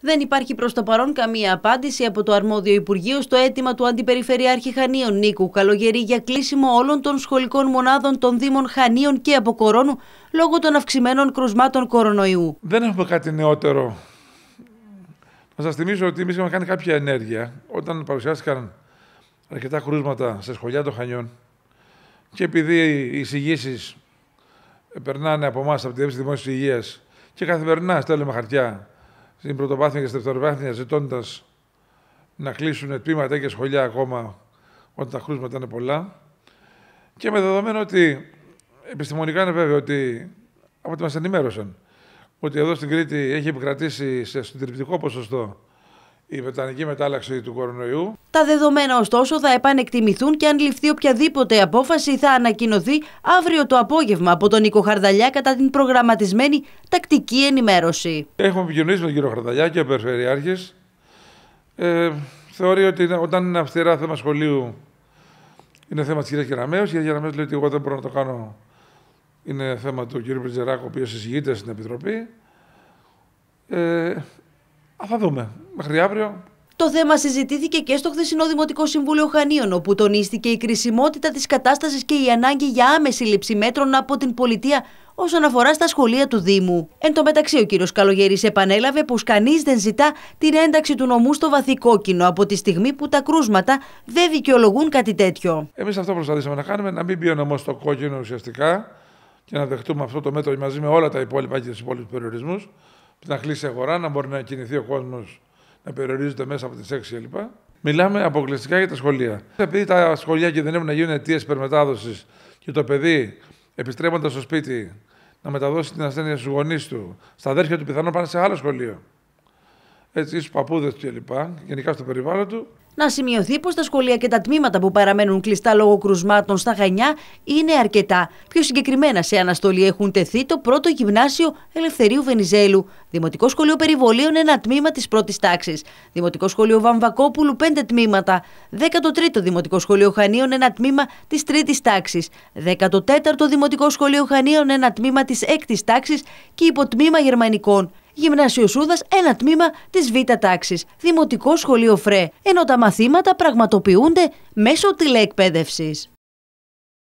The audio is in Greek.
Δεν υπάρχει προς το παρόν καμία απάντηση από το αρμόδιο Υπουργείο στο αίτημα του Αντιπεριφερειάρχη Χανίων Νίκου Καλογερή για κλείσιμο όλων των σχολικών μονάδων των Δήμων Χανίων και Αποκορώνου λόγω των αυξημένων κρουσμάτων κορονοϊού. Δεν έχουμε κάτι νεότερο. Να σας θυμίσω ότι εμείς είχαμε κάνει κάποια ενέργεια όταν παρουσιάστηκαν αρκετά κρούσματα σε σχολιά των Χανιών και επειδή οι εισηγήσεις περνάνε από εμάς, από τη Δημόσιας Υγείας και καθημερινά στέλνουμε χαρτιά στην πρωτοβάθμια και στη δευτεροβάθμια, ζητώντας να κλείσουν τμήματα και σχολιά ακόμα όταν τα χρούσματα είναι πολλά. Και με δεδομένο ότι επιστημονικά είναι βέβαιο ότι από ό,τι μας ενημέρωσαν, ότι εδώ στην Κρήτη έχει επικρατήσει σε συντριπτικό ποσοστό η Βρετανική μετάλλαξη του κορονοϊού. Τα δεδομένα ωστόσο θα επανεκτιμηθούν και αν ληφθεί οποιαδήποτε απόφαση θα ανακοινωθεί αύριο το απόγευμα από τον Νίκο Χαρδαλιά κατά την προγραμματισμένη τακτική ενημέρωση. Έχουμε επικοινωνήσει με τον κύριο Χαρδαλιά και ο Περιφερειάρχης. Ε, θεωρεί ότι όταν είναι αυστηρά θέμα σχολείου είναι θέμα της κυρίας Κεραμέο. Η κυρία Κεραμέο λέει ότι εγώ δεν μπορώ να το κάνω. Είναι θέμα του κύριου Πριτζεράκου, ο οποίος στην Επιτροπή. Ε, θα δούμε. Μέχρι αύριο. Το θέμα συζητήθηκε και στο χθεσινό Δημοτικό Συμβούλιο Χανίων, όπου τονίστηκε η κρισιμότητα της κατάστασης και η ανάγκη για άμεση λήψη μέτρων από την πολιτεία όσον αφορά στα σχολεία του Δήμου. Εν τω μεταξύ, ο κ. Καλογερή επανέλαβε πως κανείς δεν ζητά την ένταξη του νομού στο βαθύ κόκκινο από τη στιγμή που τα κρούσματα δεν δικαιολογούν κάτι τέτοιο. Εμείς αυτό προσπαθήσαμε να κάνουμε, να μην μπει ο νομός στο κόκκινο ουσιαστικά και να δεχτούμε αυτό το μέτρο μαζί με όλα τα υπόλοιπα και τους υπόλοιπους περιορισμούς. Να κλείσει αγορά, να μπορεί να κινηθεί ο κόσμος να περιορίζονται μέσα από τις 6 κλπ. Μιλάμε αποκλειστικά για τα σχολεία. Επειδή τα σχολεία δεν να γίνουν αιτίες υπερμετάδοσης και το παιδί επιστρέφοντας στο σπίτι να μεταδώσει την ασθένεια στους γονείς του, στα αδέρφια του πιθανόν πάνε σε άλλο σχολείο έτσι, στου παππούδε κλπ. Γενικά στο περιβάλλον του. Να σημειωθεί πως τα σχολεία και τα τμήματα που παραμένουν κλειστά λόγω κρουσμάτων στα Χανιά είναι αρκετά. Πιο συγκεκριμένα σε αναστολή έχουν τεθεί το πρώτο γυμνάσιο Ελευθερίου Βενιζέλου, Δημοτικό Σχολείο Περιβολίων ένα τμήμα της πρώτης τάξης, Δημοτικό Σχολείο Βαμβακόπουλου πέντε τμήματα, 13ο Δημοτικό Σχολείο Χανίων ένα τμήμα της τρίτης τάξης, 14ο Δημοτικό Σχολείο Χανίων ένα τμήμα της έκτης τάξης και υποτμήμα Γερμανικών. Γυμνάσιος Σούδας, ένα τμήμα της Β τάξης, Δημοτικό Σχολείο Φρέ, ενώ τα μαθήματα πραγματοποιούνται μέσω τηλεεκπαίδευσης.